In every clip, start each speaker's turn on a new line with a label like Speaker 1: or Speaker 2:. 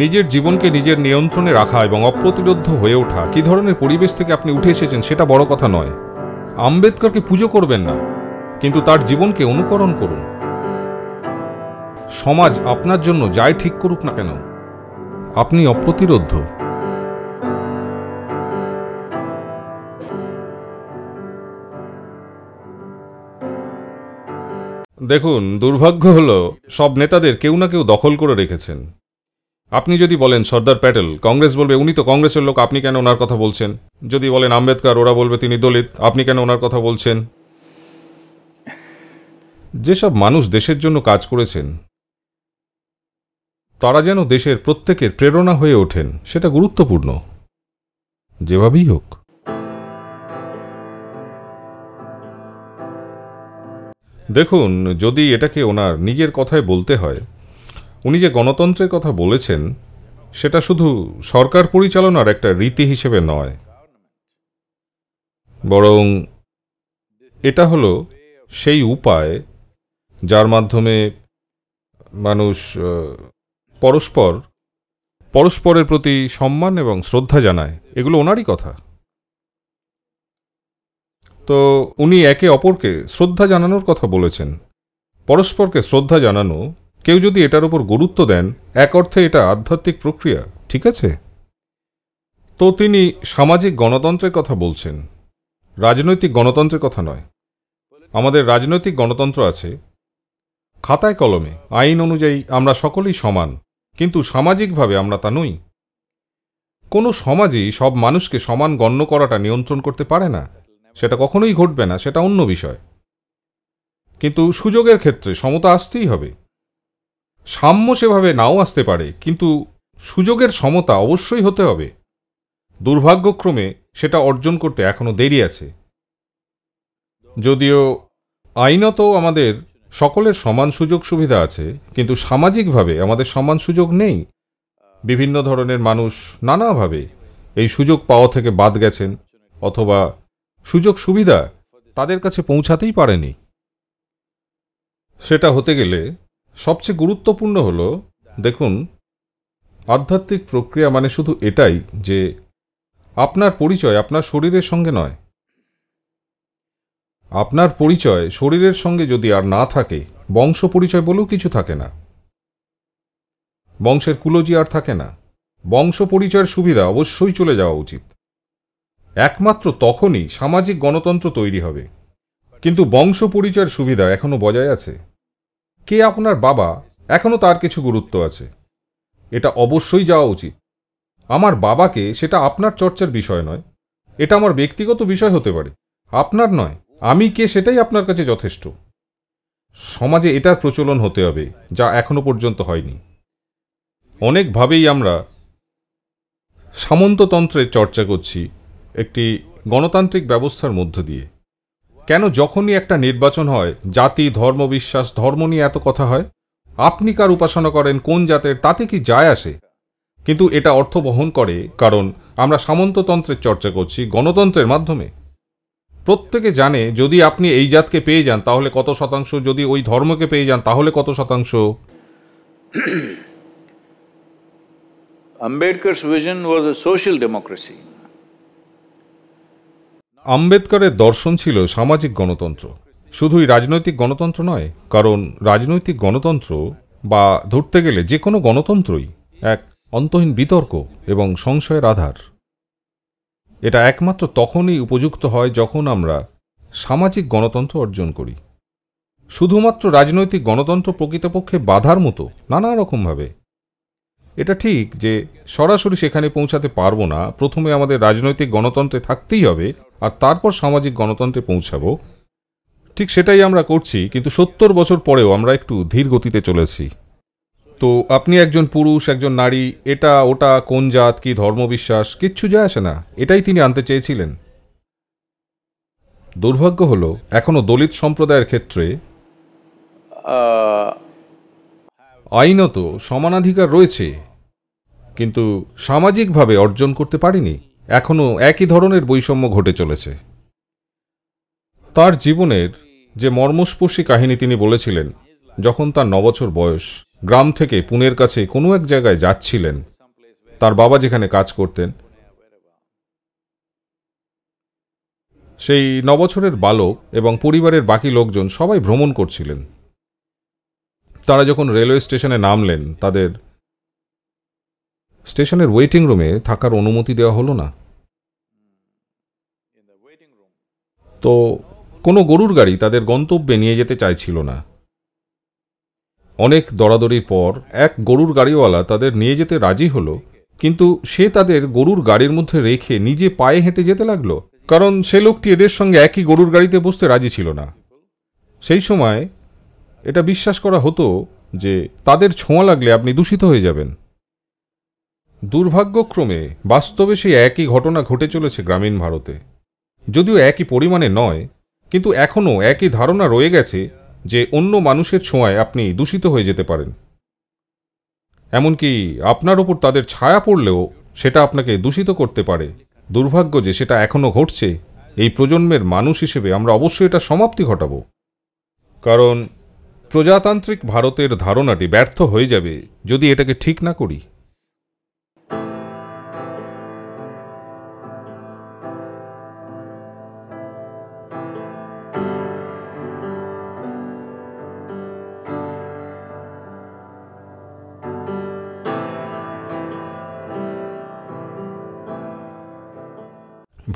Speaker 1: নিজের জীবনকে নিজের নিয়ন্ত্রণে রাখা এবং অপ্রতিরোধ হয়ে ওঠা কি ধরনের পরিবেশ থেকে আপনি উঠে এসেছেন সেটা বড় কথা নয় আম্বেদকরকে পুজো করবেন না কিন্তু তার জীবনকে অনুকরণ করুন সমাজ আপনার জন্য যাই ঠিক করুক না কেন আপনি অপ্রতিরোধ দেখুন দুর্ভাগ্য হলো সব নেতাদের কেউ না কেউ দখল করে রেখেছেন আপনি যদি বলেন সর্দার প্যাটেল কংগ্রেস বলবে উনি তো কংগ্রেসের লোক আপনি কেন ওনার কথা বলছেন যদি বলেন আম্বেদকার ওরা বলবে তিনি দলিত আপনি কেন ওনার কথা বলছেন যেসব মানুষ দেশের জন্য কাজ করেছেন তারা যেন দেশের প্রত্যেকের প্রেরণা হয়ে ওঠেন সেটা গুরুত্বপূর্ণ যেভাবেই হোক দেখুন যদি এটাকে ওনার নিজের কথায় বলতে হয় উনি যে গণতন্ত্রের কথা বলেছেন সেটা শুধু সরকার পরিচালনার একটা রীতি হিসেবে নয় বরং এটা হলো সেই উপায় যার মাধ্যমে মানুষ পরস্পর পরস্পরের প্রতি সম্মান এবং শ্রদ্ধা জানায় এগুলো ওনারই কথা তো উনি একে অপরকে শ্রদ্ধা জানানোর কথা বলেছেন পরস্পরকে শ্রদ্ধা জানানো কেউ যদি এটার ওপর গুরুত্ব দেন এক অর্থে এটা আধ্যাত্মিক প্রক্রিয়া ঠিক আছে তো তিনি সামাজিক গণতন্ত্রের কথা বলছেন রাজনৈতিক গণতন্ত্রের কথা নয় আমাদের রাজনৈতিক গণতন্ত্র আছে খাতায় কলমে আইন অনুযায়ী আমরা সকলেই সমান কিন্তু সামাজিকভাবে আমরা তা নই কোনো সমাজই সব মানুষকে সমান গণ্য করাটা নিয়ন্ত্রণ করতে পারে না সেটা কখনোই ঘটবে না সেটা অন্য বিষয় কিন্তু সুযোগের ক্ষেত্রে সমতা আসতেই হবে সাম্য সেভাবে নাও আসতে পারে কিন্তু সুযোগের সমতা অবশ্যই হতে হবে দুর্ভাগ্যক্রমে সেটা অর্জন করতে এখনও দেরি আছে যদিও আইনত আমাদের সকলের সমান সুযোগ সুবিধা আছে কিন্তু সামাজিকভাবে আমাদের সমান সুযোগ নেই বিভিন্ন ধরনের মানুষ নানাভাবে এই সুযোগ পাওয়া থেকে বাদ গেছেন অথবা সুযোগ সুবিধা তাদের কাছে পৌঁছাতেই পারেনি সেটা হতে গেলে সবচেয়ে গুরুত্বপূর্ণ হলো দেখুন আধ্যাত্মিক প্রক্রিয়া মানে শুধু এটাই যে আপনার পরিচয় আপনার শরীরের সঙ্গে নয় আপনার পরিচয় শরীরের সঙ্গে যদি আর না থাকে বংশ পরিচয় বলেও কিছু থাকে না বংশের কুলজি আর থাকে না বংশ পরিচয়ের সুবিধা অবশ্যই চলে যাওয়া উচিত একমাত্র তখনই সামাজিক গণতন্ত্র তৈরি হবে কিন্তু বংশ পরিচয়ের সুবিধা এখনও বজায় আছে কে আপনার বাবা এখনও তার কিছু গুরুত্ব আছে এটা অবশ্যই যাওয়া উচিত আমার বাবাকে সেটা আপনার চর্চার বিষয় নয় এটা আমার ব্যক্তিগত বিষয় হতে পারে আপনার নয় আমি কে সেটাই আপনার কাছে যথেষ্ট সমাজে এটার প্রচলন হতে হবে যা এখনো পর্যন্ত হয়নি অনেকভাবেই আমরা সামন্ততন্ত্রের চর্চা করছি একটি গণতান্ত্রিক ব্যবস্থার মধ্য দিয়ে কেন যখনই একটা নির্বাচন হয় জাতি ধর্ম বিশ্বাস ধর্ম নিয়ে এত কথা হয় আপনি কার উপাসনা করেন কোন জাতের তাতে কি যায় আসে কিন্তু এটা অর্থ বহন করে কারণ আমরা সামন্ততন্ত্রের চর্চা করছি গণতন্ত্রের মাধ্যমে প্রত্যেকে জানে যদি আপনি এই জাতকে পেয়ে যান তাহলে কত শতাংশ যদি ওই ধর্মকে পেয়ে যান তাহলে কত শতাংশ Ambedkar's vision was আম্বেদকরের দর্শন ছিল সামাজিক গণতন্ত্র শুধুই রাজনৈতিক গণতন্ত্র নয় কারণ রাজনৈতিক গণতন্ত্র বা ধরতে গেলে যে কোনো গণতন্ত্রই এক অন্তহীন বিতর্ক এবং সংশয়ের আধার এটা একমাত্র তখনই উপযুক্ত হয় যখন আমরা সামাজিক গণতন্ত্র অর্জন করি শুধুমাত্র রাজনৈতিক গণতন্ত্র প্রকৃতপক্ষে বাধার মতো নানা রকমভাবে এটা ঠিক যে সরাসরি সেখানে পৌঁছাতে পারবো না প্রথমে আমাদের রাজনৈতিক গণতন্ত্রে থাকতেই হবে আর তারপর সামাজিক গণতন্ত্রে পৌঁছাবো ঠিক সেটাই আমরা করছি কিন্তু সত্তর বছর পরেও আমরা একটু ধীর গতিতে চলেছি তো আপনি একজন পুরুষ একজন নারী এটা ওটা কোন জাত কি ধর্মবিশ্বাস কিচ্ছু যায় আসে না এটাই তিনি আনতে চেয়েছিলেন দুর্ভাগ্য হলো এখনও দলিত সম্প্রদায়ের ক্ষেত্রে আইনত সমানাধিকার রয়েছে কিন্তু সামাজিকভাবে অর্জন করতে পারিনি এখনও একই ধরনের বৈষম্য ঘটে চলেছে তার জীবনের যে মর্মস্পর্শী কাহিনী তিনি বলেছিলেন যখন তার নবছর বয়স গ্রাম থেকে পুনের কাছে কোনো এক জায়গায় যাচ্ছিলেন তার বাবা যেখানে কাজ করতেন সেই নবছরের বালক এবং পরিবারের বাকি লোকজন সবাই ভ্রমণ করছিলেন তারা যখন রেলওয়ে স্টেশনে নামলেন তাদের স্টেশনের ওয়েটিং রুমে থাকার অনুমতি দেওয়া হলো না তো কোনো গরুর গাড়ি তাদের গন্তব্যে নিয়ে যেতে চাইছিল না অনেক দরাদরির পর এক গরুর গাড়িওয়ালা তাদের নিয়ে যেতে রাজি হলো কিন্তু সে তাদের গরুর গাড়ির মধ্যে রেখে নিজে পায়ে হেঁটে যেতে লাগলো কারণ সে লোকটি এদের সঙ্গে একই গরুর গাড়িতে বসতে রাজি ছিল না সেই সময় এটা বিশ্বাস করা হতো যে তাদের ছোঁয়া লাগলে আপনি দূষিত হয়ে যাবেন দুর্ভাগ্যক্রমে বাস্তবে সেই একই ঘটনা ঘটে চলেছে গ্রামীণ ভারতে যদিও একই পরিমাণে নয় কিন্তু এখনও একই ধারণা রয়ে গেছে যে অন্য মানুষের ছোঁয়ায় আপনি দূষিত হয়ে যেতে পারেন এমনকি আপনার ওপর তাদের ছায়া পড়লেও সেটা আপনাকে দূষিত করতে পারে দুর্ভাগ্য যে সেটা এখনও ঘটছে এই প্রজন্মের মানুষ হিসেবে আমরা অবশ্যই এটা সমাপ্তি ঘটাব কারণ প্রজাতান্ত্রিক ভারতের ধারণাটি ব্যর্থ হয়ে যাবে যদি এটাকে ঠিক না করি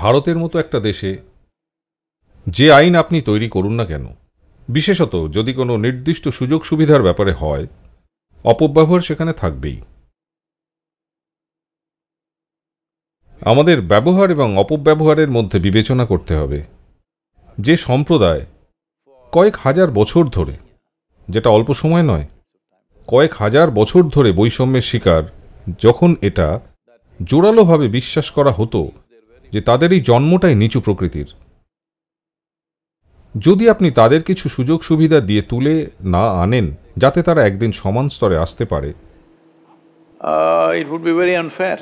Speaker 1: ভারতের মতো একটা দেশে যে আইন আপনি তৈরি করুন না কেন বিশেষত যদি কোনো নির্দিষ্ট সুযোগ সুবিধার ব্যাপারে হয় অপব্যবহার সেখানে থাকবেই আমাদের ব্যবহার এবং অপব্যবহারের মধ্যে বিবেচনা করতে হবে যে সম্প্রদায় কয়েক হাজার বছর ধরে যেটা অল্প সময় নয় কয়েক হাজার বছর ধরে বৈষম্যের শিকার যখন এটা জোরালোভাবে বিশ্বাস করা হতো যে তাদের এই জন্মটাই নিচু প্রকৃতির যদি আপনি তাদের কিছু সুযোগ সুবিধা দিয়ে তুলে না আনেন যাতে তারা একদিন সমান স্তরে আসতে পারে uh,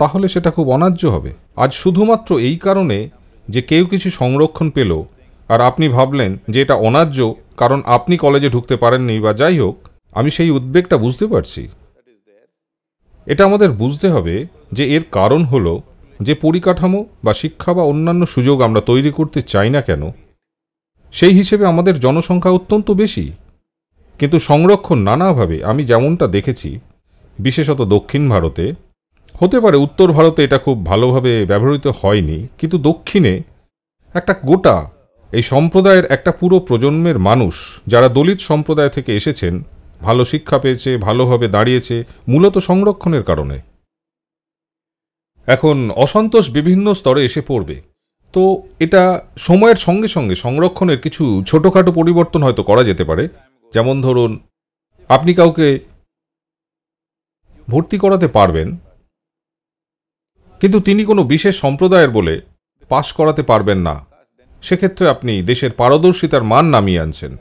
Speaker 1: তাহলে সেটা খুব অন্যায্য হবে আজ শুধুমাত্র এই কারণে যে কেউ কিছু সংরক্ষণ পেল আর আপনি ভাবলেন যে এটা অন্যায্য কারণ আপনি কলেজে ঢুকতে পারেননি বা যাই হোক আমি সেই উদ্বেগটা বুঝতে পারছি এটা আমাদের বুঝতে হবে যে এর কারণ হলো যে পরিকাঠামো বা শিক্ষা বা অন্যান্য সুযোগ আমরা তৈরি করতে চাই না কেন সেই হিসেবে আমাদের জনসংখ্যা অত্যন্ত বেশি কিন্তু সংরক্ষণ নানাভাবে আমি যেমনটা দেখেছি বিশেষত দক্ষিণ ভারতে হতে পারে উত্তর ভারতে এটা খুব ভালোভাবে ব্যবহৃত হয়নি কিন্তু দক্ষিণে একটা গোটা এই সম্প্রদায়ের একটা পুরো প্রজন্মের মানুষ যারা দলিত সম্প্রদায় থেকে এসেছেন ভালো শিক্ষা পেয়েছে ভালোভাবে দাঁড়িয়েছে মূলত সংরক্ষণের কারণে এখন অসন্তোষ বিভিন্ন স্তরে এসে পড়বে তো এটা সময়ের সঙ্গে সঙ্গে সংরক্ষণের কিছু ছোটোখাটো পরিবর্তন হয়তো করা যেতে পারে যেমন ধরুন আপনি কাউকে ভর্তি করাতে পারবেন কিন্তু তিনি কোনো বিশেষ সম্প্রদায়ের বলে পাস করাতে পারবেন না সেক্ষেত্রে আপনি দেশের পারদর্শিতার মান নামিয়ে আনছেন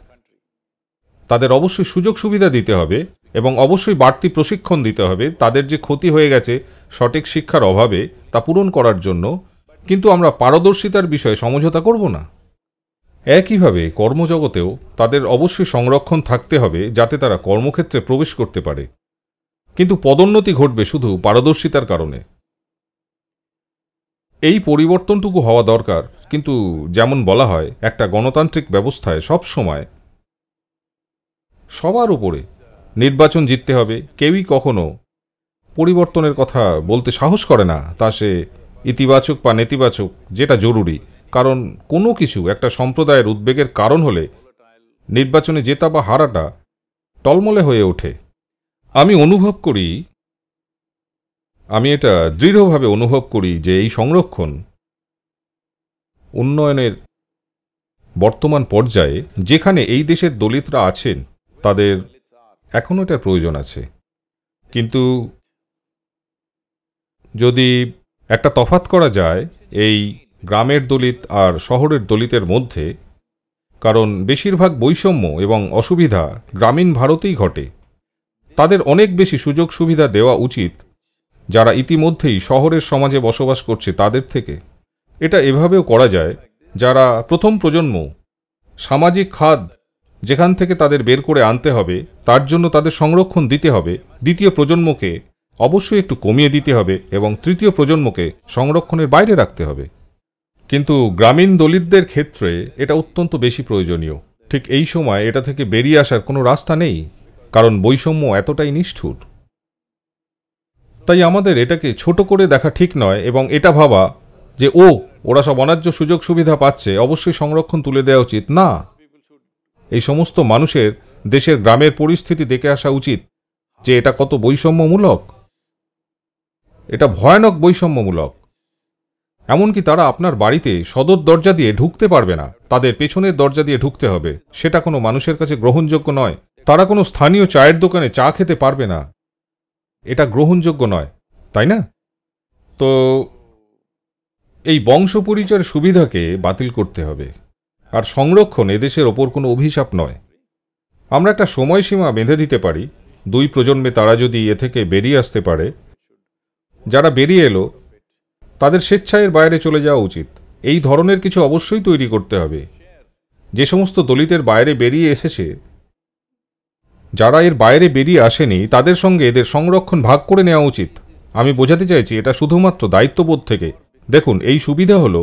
Speaker 1: তাদের অবশ্যই সুযোগ সুবিধা দিতে হবে এবং অবশ্যই বাড়তি প্রশিক্ষণ দিতে হবে তাদের যে ক্ষতি হয়ে গেছে সঠিক শিক্ষার অভাবে তা পূরণ করার জন্য কিন্তু আমরা পারদর্শিতার বিষয়ে সমঝোতা করব না একইভাবে কর্মজগতেও তাদের অবশ্যই সংরক্ষণ থাকতে হবে যাতে তারা কর্মক্ষেত্রে প্রবেশ করতে পারে কিন্তু পদোন্নতি ঘটবে শুধু পারদর্শিতার কারণে এই পরিবর্তনটুকু হওয়া দরকার কিন্তু যেমন বলা হয় একটা গণতান্ত্রিক ব্যবস্থায় সব সময় সবার উপরে নির্বাচন জিততে হবে কেউই কখনো পরিবর্তনের কথা বলতে সাহস করে না তা সে ইতিবাচক বা নেতিবাচক যেটা জরুরি কারণ কোনো কিছু একটা সম্প্রদায়ের উদ্বেগের কারণ হলে নির্বাচনে জেতা বা হারাটা টলমলে হয়ে ওঠে আমি অনুভব করি আমি এটা দৃঢ়ভাবে অনুভব করি যে এই সংরক্ষণ উন্নয়নের বর্তমান পর্যায়ে যেখানে এই দেশের দলিতরা আছেন তাদের এখনও এটার প্রয়োজন আছে কিন্তু যদি একটা তফাত করা যায় এই গ্রামের দলিত আর শহরের দলিতের মধ্যে কারণ বেশিরভাগ বৈষম্য এবং অসুবিধা গ্রামীণ ভারতেই ঘটে তাদের অনেক বেশি সুযোগ সুবিধা দেওয়া উচিত যারা ইতিমধ্যেই শহরের সমাজে বসবাস করছে তাদের থেকে এটা এভাবেও করা যায় যারা প্রথম প্রজন্ম সামাজিক খাদ যেখান থেকে তাদের বের করে আনতে হবে তার জন্য তাদের সংরক্ষণ দিতে হবে দ্বিতীয় প্রজন্মকে অবশ্যই একটু কমিয়ে দিতে হবে এবং তৃতীয় প্রজন্মকে সংরক্ষণের বাইরে রাখতে হবে কিন্তু গ্রামীণ দলিতদের ক্ষেত্রে এটা অত্যন্ত বেশি প্রয়োজনীয় ঠিক এই সময় এটা থেকে বেরিয়ে আসার কোনো রাস্তা নেই কারণ বৈষম্য এতটাই নিষ্ঠুর তাই আমাদের এটাকে ছোট করে দেখা ঠিক নয় এবং এটা ভাবা যে ও ওরা সব অনার্য সুযোগ সুবিধা পাচ্ছে অবশ্যই সংরক্ষণ তুলে দেওয়া উচিত না এই সমস্ত মানুষের দেশের গ্রামের পরিস্থিতি দেখে আসা উচিত যে এটা কত বৈষম্যমূলক এটা ভয়ানক বৈষম্যমূলক এমনকি তারা আপনার বাড়িতে সদর দরজা দিয়ে ঢুকতে পারবে না তাদের পেছনের দরজা দিয়ে ঢুকতে হবে সেটা কোনো মানুষের কাছে গ্রহণযোগ্য নয় তারা কোনো স্থানীয় চায়ের দোকানে চা খেতে পারবে না এটা গ্রহণযোগ্য নয় তাই না তো এই বংশ পরিচয়ের সুবিধাকে বাতিল করতে হবে আর সংরক্ষণ এদেশের ওপর কোনো অভিশাপ নয় আমরা একটা সময়সীমা বেঁধে দিতে পারি দুই প্রজন্মে তারা যদি এ থেকে বেরিয়ে আসতে পারে যারা বেরিয়ে এলো তাদের স্বেচ্ছায়ের বাইরে চলে যাওয়া উচিত এই ধরনের কিছু অবশ্যই তৈরি করতে হবে যে সমস্ত দলিতের বাইরে বেরিয়ে এসেছে যারা এর বাইরে বেরিয়ে আসেনি তাদের সঙ্গে এদের সংরক্ষণ ভাগ করে নেওয়া উচিত আমি বোঝাতে চাইছি এটা শুধুমাত্র দায়িত্ববোধ থেকে দেখুন এই সুবিধা হলো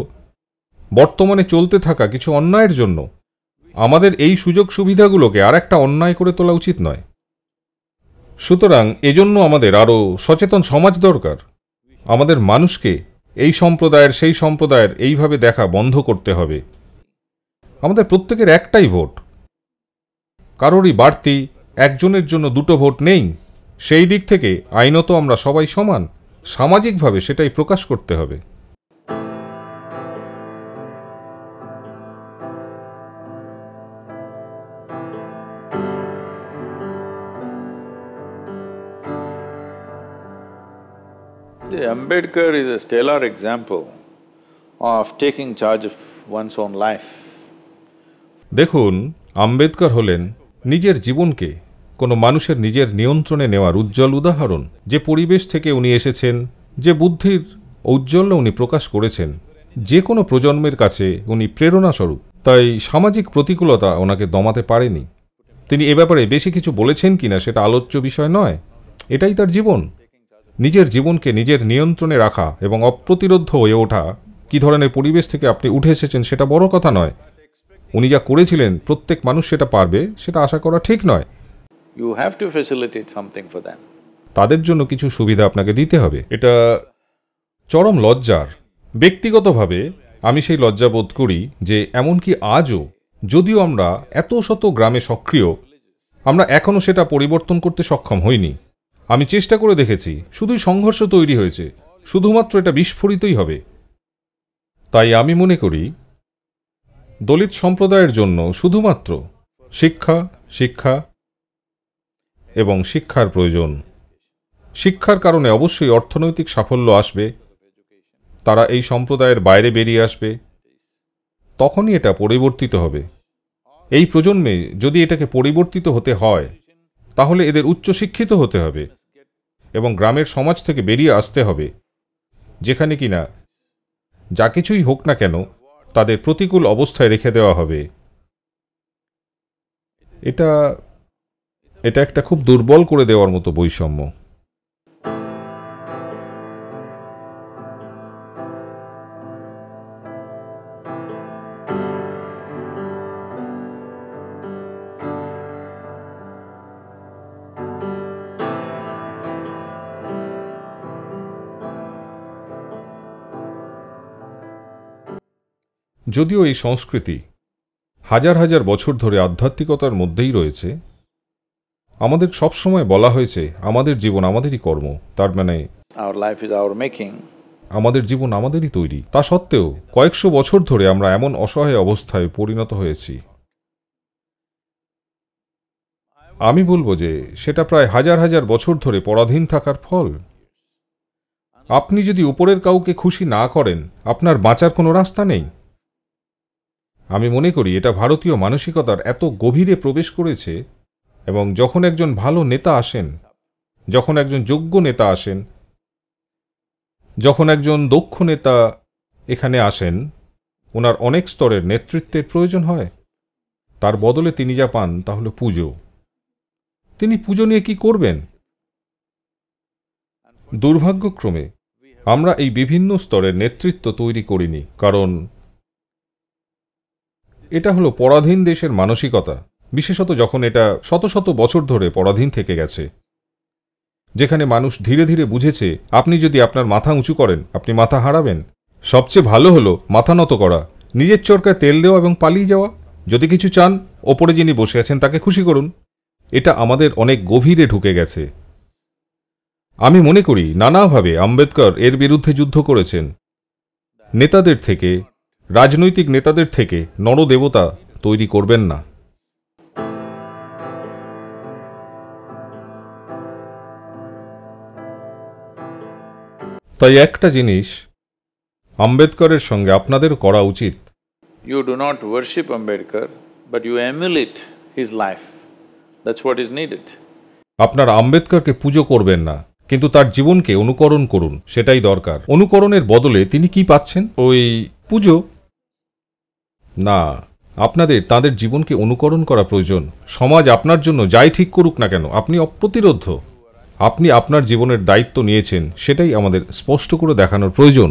Speaker 1: বর্তমানে চলতে থাকা কিছু অন্যায়ের জন্য আমাদের এই সুযোগ সুবিধাগুলোকে আর একটা অন্যায় করে তোলা উচিত নয় সুতরাং এজন্য আমাদের আরও সচেতন সমাজ দরকার আমাদের মানুষকে এই সম্প্রদায়ের সেই সম্প্রদায়ের এইভাবে দেখা বন্ধ করতে হবে আমাদের প্রত্যেকের একটাই ভোট কারোরই বাড়তি একজনের জন্য দুটো ভোট নেই সেই দিক থেকে আইনত আমরা সবাই সমান সামাজিকভাবে সেটাই প্রকাশ করতে হবে The Ambedkar is a stellar example of taking charge of one's own life. দেখুন আম্বেদকর হলেন নিজের জীবনকে কোনো মানুষের নিজের নিয়ন্ত্রণে নেওয়ার উজ্জ্বল উদাহরণ যে পরিবেশ থেকে উনি এসেছেন যে বুদ্ধির ঔজ্জ্বল্য উনি প্রকাশ করেছেন যে কোনো প্রজন্মের কাছে উনি প্রেরণাস্বরূপ তাই সামাজিক প্রতিকূলতা ওনাকে দমাতে পারেনি তিনি এ ব্যাপারে বেশি কিছু বলেছেন কিনা সেটা আলোচ্য বিষয় নয় এটাই তার জীবন নিজের জীবনকে নিজের নিয়ন্ত্রণে রাখা এবং অপ্রতিরোধ হয়ে ওঠা কী ধরনের পরিবেশ থেকে আপনি উঠে এসেছেন সেটা বড় কথা নয় উনি যা করেছিলেন প্রত্যেক মানুষ সেটা পারবে সেটা আশা করা ঠিক নয় ইউ হ্যাভ টু সামথিং তাদের জন্য কিছু সুবিধা আপনাকে দিতে হবে এটা চরম লজ্জার ব্যক্তিগতভাবে আমি সেই লজ্জা বোধ করি যে এমনকি আজও যদিও আমরা এত শত গ্রামে সক্রিয় আমরা এখনও সেটা পরিবর্তন করতে সক্ষম হইনি আমি চেষ্টা করে দেখেছি শুধুই সংঘর্ষ তৈরি হয়েছে শুধুমাত্র এটা বিস্ফোরিতই হবে তাই আমি মনে করি দলিত সম্প্রদায়ের জন্য শুধুমাত্র শিক্ষা শিক্ষা এবং শিক্ষার প্রয়োজন শিক্ষার কারণে অবশ্যই অর্থনৈতিক সাফল্য আসবে তারা এই সম্প্রদায়ের বাইরে বেরিয়ে আসবে তখনই এটা পরিবর্তিত হবে এই প্রজন্মে যদি এটাকে পরিবর্তিত হতে হয় তাহলে এদের উচ্চশিক্ষিত হতে হবে এবং গ্রামের সমাজ থেকে বেরিয়ে আসতে হবে যেখানে কিনা যা কিছুই হোক না কেন তাদের প্রতিকূল অবস্থায় রেখে দেওয়া হবে এটা এটা একটা খুব দুর্বল করে দেওয়ার মতো বৈষম্য যদিও এই সংস্কৃতি হাজার হাজার বছর ধরে আধ্যাত্মিকতার মধ্যেই রয়েছে আমাদের সবসময় বলা হয়েছে আমাদের জীবন আমাদেরই কর্ম তার মানে আমাদের জীবন আমাদেরই তৈরি তা সত্ত্বেও কয়েকশো বছর ধরে আমরা এমন অসহায় অবস্থায় পরিণত হয়েছি আমি বলবো যে সেটা প্রায় হাজার হাজার বছর ধরে পরাধীন থাকার ফল আপনি যদি উপরের কাউকে খুশি না করেন আপনার বাঁচার কোনো রাস্তা নেই আমি মনে করি এটা ভারতীয় মানসিকতার এত গভীরে প্রবেশ করেছে এবং যখন একজন ভালো নেতা আসেন যখন একজন যোগ্য নেতা আসেন যখন একজন দক্ষ নেতা এখানে আসেন ওনার অনেক স্তরের নেতৃত্বের প্রয়োজন হয় তার বদলে তিনি যা পান তা হল পুজো তিনি পুজো নিয়ে কি করবেন দুর্ভাগ্যক্রমে আমরা এই বিভিন্ন স্তরের নেতৃত্ব তৈরি করিনি কারণ এটা হলো পরাধীন দেশের মানসিকতা বিশেষত যখন এটা শত শত বছর ধরে পরাধীন থেকে গেছে যেখানে মানুষ ধীরে ধীরে বুঝেছে আপনি যদি আপনার মাথা উঁচু করেন আপনি মাথা হারাবেন সবচেয়ে ভালো হলো মাথা নত করা নিজের চরকায় তেল দেওয়া এবং পালিয়ে যাওয়া যদি কিছু চান ওপরে যিনি বসে আছেন তাকে খুশি করুন এটা আমাদের অনেক গভীরে ঢুকে গেছে আমি মনে করি নানাভাবে আম্বেদকর এর বিরুদ্ধে যুদ্ধ করেছেন নেতাদের থেকে রাজনৈতিক নেতাদের থেকে নরদেবতা তৈরি করবেন না তাই একটা জিনিস আম্বেদকরের সঙ্গে আপনাদের করা উচিত you do not worship Ambedkar but you emulate his life that's what is needed আপনার আম্বেদকরকে পুজো করবেন না কিন্তু তার জীবনকে অনুকরণ করুন সেটাই দরকার অনুকরণের বদলে তিনি কি পাচ্ছেন ওই পুজো না আপনাদের তাদের জীবনকে অনুকরণ করা প্রয়োজন সমাজ আপনার জন্য যাই ঠিক করুক না কেন আপনি অপ্রতিরোধ আপনি আপনার জীবনের দায়িত্ব নিয়েছেন সেটাই আমাদের স্পষ্ট করে দেখানোর প্রয়োজন